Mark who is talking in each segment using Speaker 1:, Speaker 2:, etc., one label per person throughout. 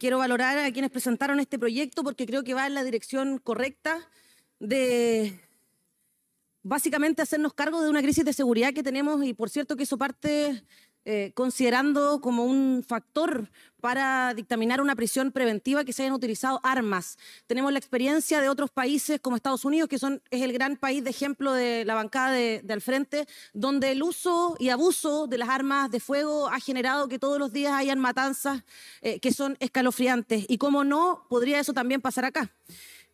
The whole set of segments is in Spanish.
Speaker 1: quiero valorar a quienes presentaron este proyecto porque creo que va en la dirección correcta de básicamente hacernos cargo de una crisis de seguridad que tenemos y por cierto que eso parte eh, considerando como un factor para dictaminar una prisión preventiva que se hayan utilizado armas. Tenemos la experiencia de otros países como Estados Unidos, que son, es el gran país de ejemplo de la bancada de, frente, donde el uso y abuso de las armas de fuego ha generado que todos los días hayan matanzas eh, que son escalofriantes. Y cómo no, podría eso también pasar acá.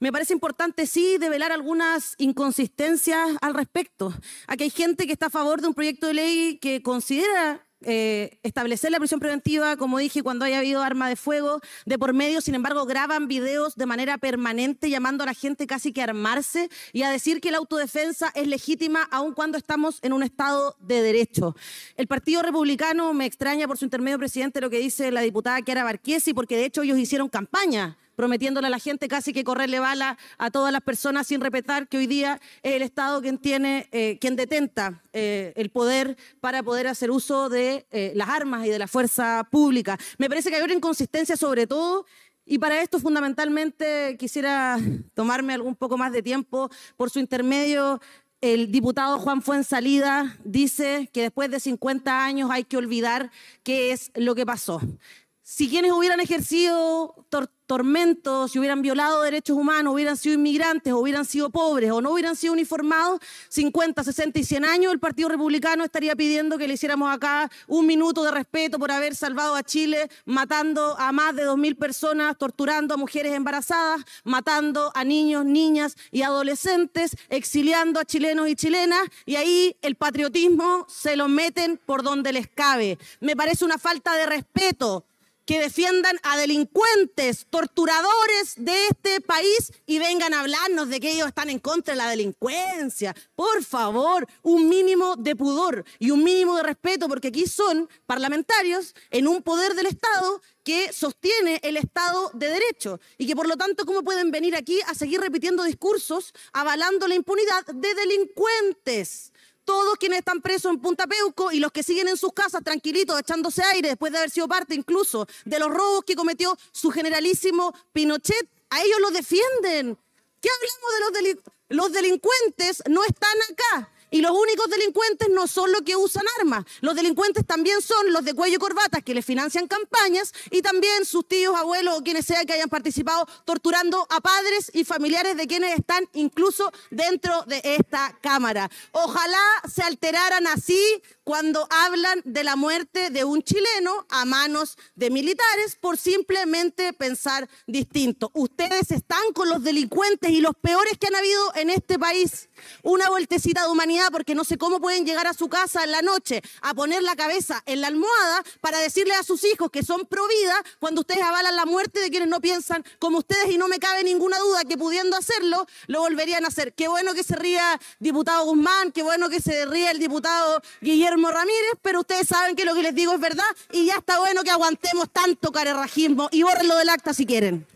Speaker 1: Me parece importante, sí, develar algunas inconsistencias al respecto. Aquí hay gente que está a favor de un proyecto de ley que considera eh, establecer la prisión preventiva, como dije, cuando haya habido arma de fuego de por medio. Sin embargo, graban videos de manera permanente llamando a la gente casi que a armarse y a decir que la autodefensa es legítima aun cuando estamos en un Estado de derecho. El Partido Republicano me extraña por su intermedio presidente lo que dice la diputada Kiara Barquiesi, porque de hecho ellos hicieron campaña prometiéndole a la gente casi que correrle bala a todas las personas sin respetar que hoy día es el Estado quien tiene, eh, quien detenta eh, el poder para poder hacer uso de eh, las armas y de la fuerza pública. Me parece que hay una inconsistencia sobre todo y para esto fundamentalmente quisiera tomarme algún poco más de tiempo. Por su intermedio, el diputado Juan Fuensalida dice que después de 50 años hay que olvidar qué es lo que pasó si quienes hubieran ejercido tormentos, si hubieran violado derechos humanos, hubieran sido inmigrantes, o hubieran sido pobres o no hubieran sido uniformados, 50, 60 y 100 años, el Partido Republicano estaría pidiendo que le hiciéramos acá un minuto de respeto por haber salvado a Chile, matando a más de 2.000 personas, torturando a mujeres embarazadas, matando a niños, niñas y adolescentes, exiliando a chilenos y chilenas, y ahí el patriotismo se lo meten por donde les cabe. Me parece una falta de respeto que defiendan a delincuentes, torturadores de este país y vengan a hablarnos de que ellos están en contra de la delincuencia. Por favor, un mínimo de pudor y un mínimo de respeto, porque aquí son parlamentarios en un poder del Estado que sostiene el Estado de Derecho y que por lo tanto, ¿cómo pueden venir aquí a seguir repitiendo discursos avalando la impunidad de delincuentes? todos quienes están presos en Punta Peuco y los que siguen en sus casas tranquilitos, echándose aire después de haber sido parte incluso de los robos que cometió su generalísimo Pinochet, a ellos los defienden. ¿Qué hablamos de los, delincuentes? los delincuentes? No están acá. Y los únicos delincuentes no son los que usan armas. Los delincuentes también son los de cuello y corbatas que les financian campañas y también sus tíos, abuelos o quienes sea que hayan participado torturando a padres y familiares de quienes están incluso dentro de esta Cámara. Ojalá se alteraran así cuando hablan de la muerte de un chileno a manos de militares por simplemente pensar distinto. Ustedes están con los delincuentes y los peores que han habido en este país. Una vueltecita de humanidad porque no sé cómo pueden llegar a su casa en la noche a poner la cabeza en la almohada para decirle a sus hijos que son pro vida cuando ustedes avalan la muerte de quienes no piensan como ustedes y no me cabe ninguna duda que pudiendo hacerlo, lo volverían a hacer. Qué bueno que se ría diputado Guzmán, qué bueno que se ría el diputado Guillermo Ramírez, pero ustedes saben que lo que les digo es verdad y ya está bueno que aguantemos tanto carerrajismo y lo del acta si quieren.